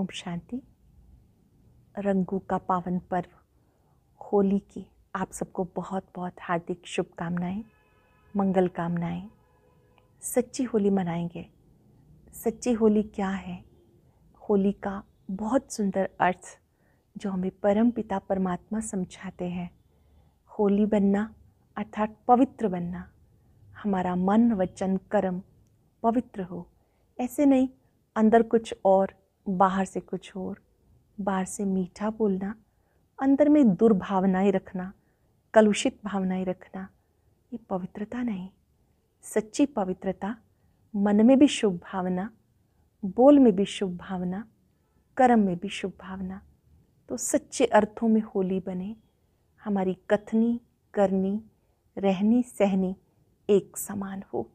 ओम शांति रंगों का पावन पर्व होली की आप सबको बहुत बहुत हार्दिक शुभकामनाएं मंगल कामनाएं सच्ची होली मनाएंगे सच्ची होली क्या है होली का बहुत सुंदर अर्थ जो हमें परम पिता परमात्मा समझाते हैं होली बनना अर्थात पवित्र बनना हमारा मन वचन कर्म पवित्र हो ऐसे नहीं अंदर कुछ और बाहर से कुछ और बाहर से मीठा बोलना अंदर में दुर्भावनाएं रखना कलुषित भावनाएं रखना ये पवित्रता नहीं सच्ची पवित्रता मन में भी शुभ भावना बोल में भी शुभ भावना कर्म में भी शुभ भावना तो सच्चे अर्थों में होली बने हमारी कथनी करनी रहनी सहनी एक समान हो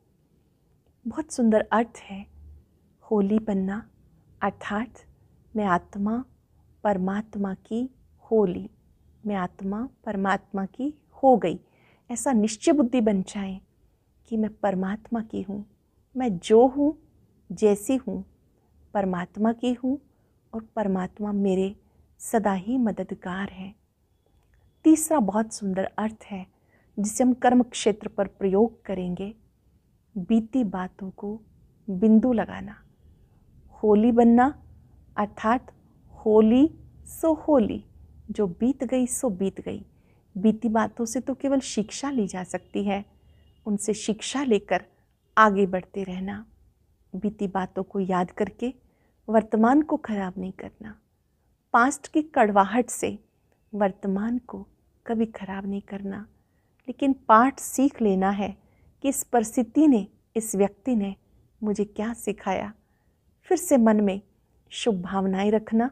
बहुत सुंदर अर्थ है होली बनना अर्थात मैं आत्मा परमात्मा की हो ली मैं आत्मा परमात्मा की हो गई ऐसा निश्चय बुद्धि बन जाए कि मैं परमात्मा की हूँ मैं जो हूँ जैसी हूँ परमात्मा की हूँ और परमात्मा मेरे सदा ही मददगार है तीसरा बहुत सुंदर अर्थ है जिसे हम कर्म क्षेत्र पर प्रयोग करेंगे बीती बातों को बिंदु लगाना होली बनना अर्थात होली सो होली जो बीत गई सो बीत गई बीती बातों से तो केवल शिक्षा ली जा सकती है उनसे शिक्षा लेकर आगे बढ़ते रहना बीती बातों को याद करके वर्तमान को खराब नहीं करना पास्ट की कड़वाहट से वर्तमान को कभी खराब नहीं करना लेकिन पाठ सीख लेना है कि इस परिस्थिति ने इस व्यक्ति ने मुझे क्या सिखाया फिर से मन में शुभ भावनाएं रखना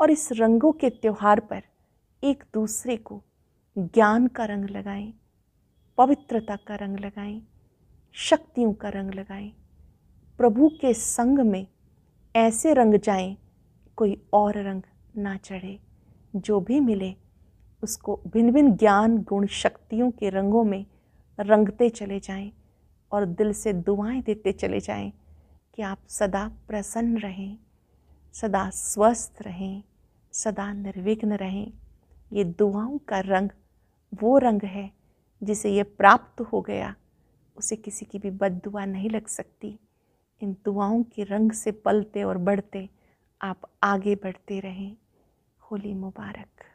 और इस रंगों के त्यौहार पर एक दूसरे को ज्ञान का रंग लगाएं पवित्रता का रंग लगाएं शक्तियों का रंग लगाएं प्रभु के संग में ऐसे रंग जाएं कोई और रंग ना चढ़े जो भी मिले उसको भिन्न भिन्न ज्ञान गुण शक्तियों के रंगों में रंगते चले जाएं और दिल से दुआएं देते चले जाएं कि आप सदा प्रसन्न रहें सदा स्वस्थ रहें सदा निर्विघ्न रहें ये दुआओं का रंग वो रंग है जिसे ये प्राप्त हो गया उसे किसी की भी बद नहीं लग सकती इन दुआओं के रंग से पलते और बढ़ते आप आगे बढ़ते रहें होली मुबारक